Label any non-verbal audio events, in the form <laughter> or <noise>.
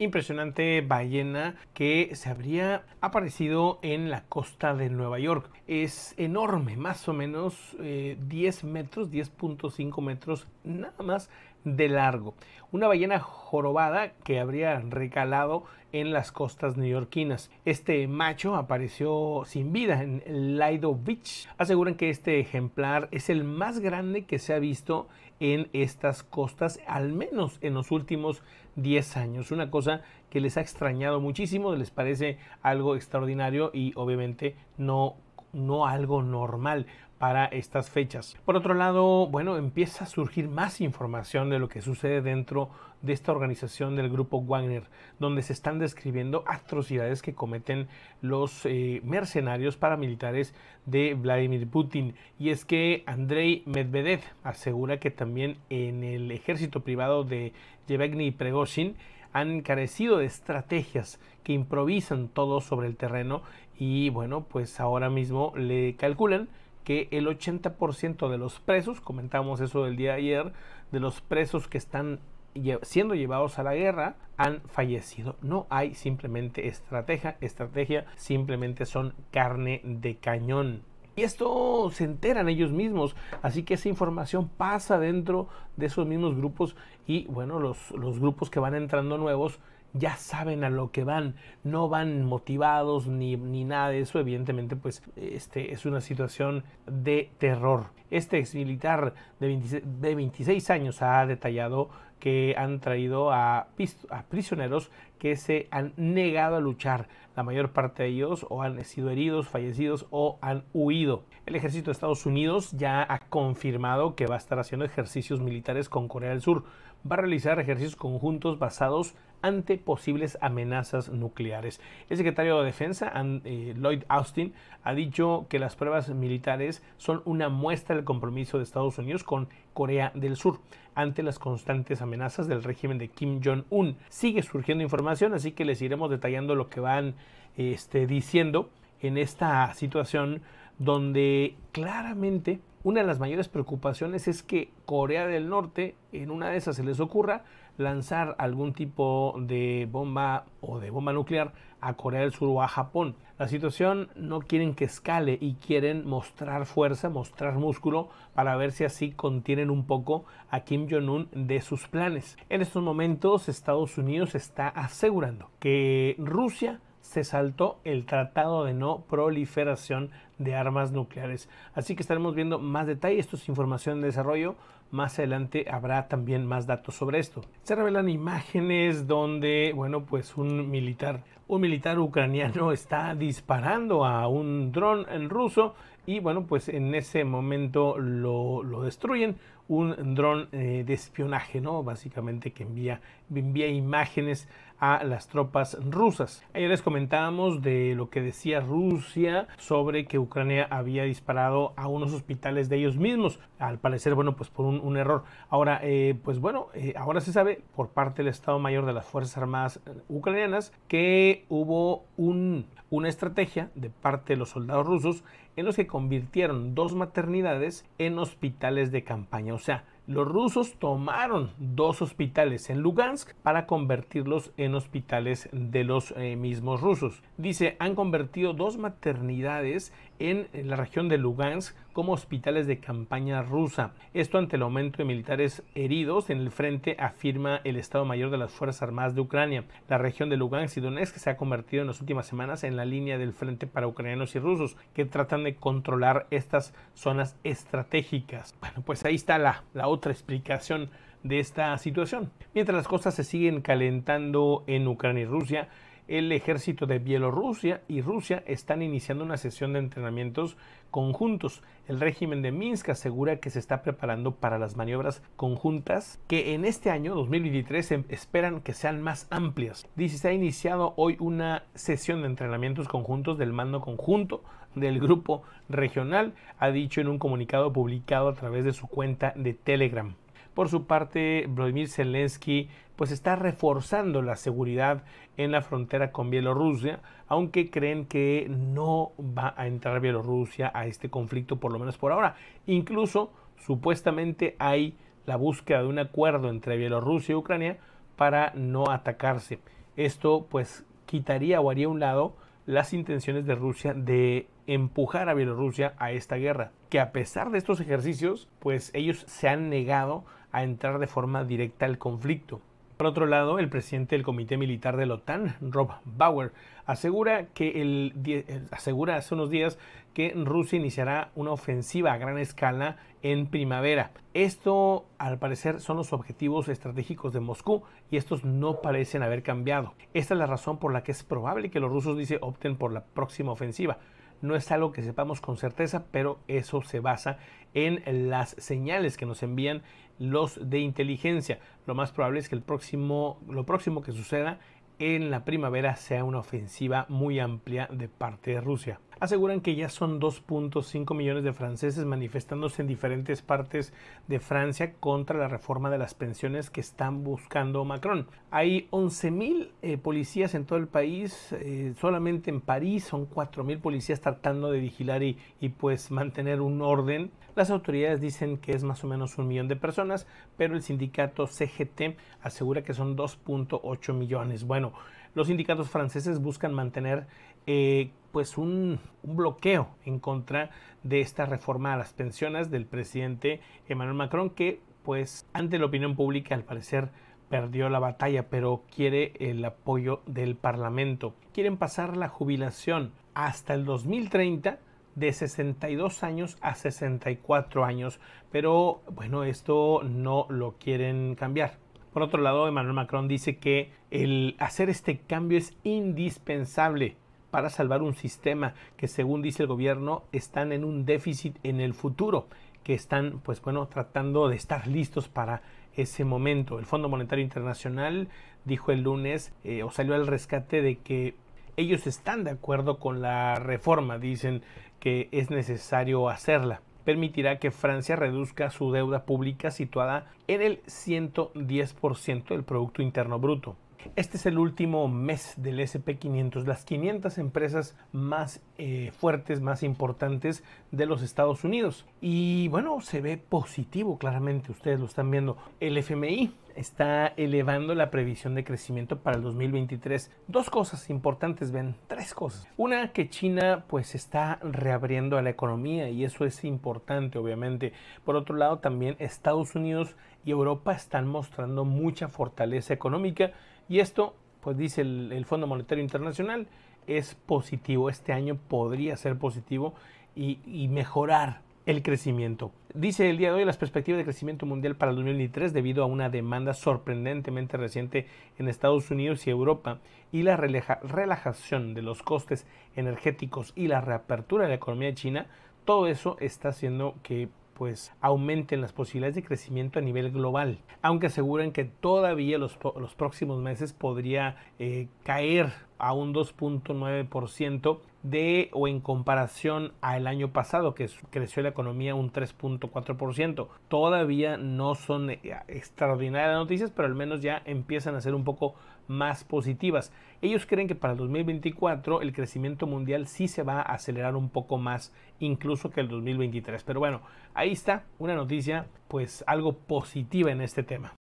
impresionante ballena que se habría aparecido en la costa de Nueva York. Es enorme, más o menos 10 eh, metros, 10.5 metros nada más de largo. Una ballena jorobada que habría recalado en las costas neoyorquinas. Este macho apareció sin vida en Lido Beach. Aseguran que este ejemplar es el más grande que se ha visto en estas costas, al menos en los últimos 10 años. Una cosa que les ha extrañado muchísimo, les parece algo extraordinario y obviamente no no algo normal para estas fechas. Por otro lado, bueno, empieza a surgir más información de lo que sucede dentro de esta organización del grupo Wagner, donde se están describiendo atrocidades que cometen los eh, mercenarios paramilitares de Vladimir Putin. Y es que Andrei Medvedev asegura que también en el ejército privado de Yevgeny Pregoshin han carecido de estrategias que improvisan todo sobre el terreno y bueno, pues ahora mismo le calculan que el 80% de los presos, comentamos eso del día de ayer, de los presos que están siendo llevados a la guerra han fallecido. No hay simplemente estrategia, estrategia simplemente son carne de cañón. Y esto se enteran ellos mismos, así que esa información pasa dentro de esos mismos grupos y bueno, los, los grupos que van entrando nuevos ya saben a lo que van, no van motivados ni, nada de eso, evidentemente pues este es una situación de terror. Este ex militar de, de 26 años ha detallado que han traído a, prisioneros que se han negado a luchar. La mayor parte de ellos o han sido heridos, fallecidos o han huido. El ejército de Estados Unidos ya ha confirmado que va a estar haciendo ejercicios militares con Corea del Sur. Va a realizar ejercicios conjuntos basados ante posibles amenazas nucleares. El secretario de Defensa, eh, Lloyd Austin, ha dicho que las pruebas militares son una muestra del compromiso de Estados Unidos con Corea del Sur ante las constantes amenazas del régimen de Kim Jong-un. Sigue surgiendo información, así que les iremos detallando lo que van este, diciendo en esta situación donde claramente una de las mayores preocupaciones es que Corea del Norte en una de esas se les ocurra lanzar algún tipo de bomba o de bomba nuclear a Corea del Sur o a Japón. La situación no quieren que escale y quieren mostrar fuerza, mostrar músculo para ver si así contienen un poco a Kim Jong-un de sus planes. En estos momentos Estados Unidos está asegurando que Rusia se saltó el Tratado de No Proliferación de Armas Nucleares. Así que estaremos viendo más detalles, Esto es información de desarrollo. Más adelante habrá también más datos sobre esto. Se revelan imágenes donde, bueno, pues un militar, un militar ucraniano <laughs> está disparando a un dron en ruso y bueno, pues en ese momento lo, destruyen. Un dron eh, de espionaje, ¿no? Básicamente que envía, envía imágenes a las tropas rusas. Ayer les comentábamos de lo que decía Rusia sobre que Ucrania había disparado a unos hospitales de ellos mismos. Al parecer, bueno, pues por un, error. Ahora, eh, pues bueno, eh, ahora se sabe por parte del Estado Mayor de las Fuerzas Armadas eh, Ucranianas que hubo un, una estrategia de parte de los soldados rusos en los que convirtieron dos maternidades en hospitales de campaña. O sea, los rusos tomaron dos hospitales en Lugansk para convertirlos en hospitales de los eh, mismos rusos. Dice, han convertido dos maternidades en la región de Lugansk como hospitales de campaña rusa. Esto ante el aumento de militares heridos en el frente, afirma el Estado Mayor de las Fuerzas Armadas de Ucrania. La región de Lugansk y Donetsk se ha convertido en las últimas semanas en la línea del frente para ucranianos y rusos que tratan de controlar estas zonas estratégicas. Bueno, pues ahí está la, la otra otra explicación de esta situación. Mientras las cosas se siguen calentando en Ucrania y Rusia, el ejército de Bielorrusia y Rusia están iniciando una sesión de entrenamientos conjuntos. El régimen de Minsk asegura que se está preparando para las maniobras conjuntas que en este año 2023 em, esperan que sean más amplias. Dice, se ha iniciado hoy una sesión de entrenamientos conjuntos del mando conjunto del grupo regional, ha dicho en un comunicado publicado a través de su cuenta de Telegram. Por su parte, Vladimir Zelensky pues está reforzando la seguridad en la frontera con Bielorrusia, aunque creen que no va a entrar Bielorrusia a este conflicto por lo menos por ahora. Incluso supuestamente hay la búsqueda de un acuerdo entre Bielorrusia y Ucrania para no atacarse. Esto pues quitaría o haría un lado las intenciones de Rusia de empujar a Bielorrusia a esta guerra, que a pesar de estos ejercicios, pues ellos se han negado a entrar de forma directa al conflicto. Por otro lado, el presidente del Comité Militar de la OTAN, Rob Bauer, asegura, que el, eh, asegura hace unos días que Rusia iniciará una ofensiva a gran escala en primavera. Esto, al parecer, son los objetivos estratégicos de Moscú y estos no parecen haber cambiado. Esta es la razón por la que es probable que los rusos, dice, opten por la próxima ofensiva. No es algo que sepamos con certeza, pero eso se basa en las señales que nos envían los de inteligencia. Lo más probable es que el próximo, lo próximo que suceda en la primavera sea una ofensiva muy amplia de parte de Rusia aseguran que ya son 2.5 millones de franceses manifestándose en diferentes partes de Francia contra la reforma de las pensiones que están buscando Macron. Hay 11.000 mil eh, policías en todo el país, eh, solamente en París son 4.000 policías tratando de vigilar y, pues mantener un orden. Las autoridades dicen que es más o menos un millón de personas, pero el sindicato CGT asegura que son 2.8 millones. Bueno, los sindicatos franceses buscan mantener eh, pues un, bloqueo en contra de esta reforma a las pensiones del presidente Emmanuel Macron que pues ante la opinión pública al parecer perdió la batalla pero quiere el apoyo del Parlamento. Quieren pasar la jubilación hasta el 2030 de 62 años a 64 años pero bueno esto no lo quieren cambiar por otro lado, Emmanuel Macron dice que el hacer este cambio es indispensable para salvar un sistema que según dice el gobierno están en un déficit en el futuro, que están pues bueno tratando de estar listos para ese momento. El Fondo Monetario Internacional dijo el lunes eh, o salió al rescate de que ellos están de acuerdo con la reforma, dicen que es necesario hacerla permitirá que Francia reduzca su deuda pública situada en el 110% del Producto Interno Bruto. Este es el último mes del SP500, las 500 empresas más eh, fuertes, más importantes de los Estados Unidos. Y bueno, se ve positivo claramente, ustedes lo están viendo. El FMI está elevando la previsión de crecimiento para el 2023. Dos cosas importantes, ven, tres cosas. Una, que China pues está reabriendo a la economía y eso es importante, obviamente. Por otro lado, también Estados Unidos y Europa están mostrando mucha fortaleza económica y esto, pues dice el, Fondo Monetario Internacional, es positivo. Este año podría ser positivo y, y mejorar el crecimiento. Dice el día de hoy las perspectivas de crecimiento mundial para el 2003 debido a una demanda sorprendentemente reciente en Estados Unidos y Europa y la relajación de los costes energéticos y la reapertura de la economía de China, todo eso está haciendo que pues aumenten las posibilidades de crecimiento a nivel global, aunque aseguran que todavía los, los próximos meses podría eh, caer a un 2.9% de o en comparación al año pasado que creció la economía un 3.4%. Todavía no son eh, extraordinarias noticias, pero al menos ya empiezan a ser un poco más positivas. Ellos creen que para el 2024 el crecimiento mundial sí se va a acelerar un poco más incluso que el 2023. Pero bueno, ahí está una noticia pues algo positiva en este tema.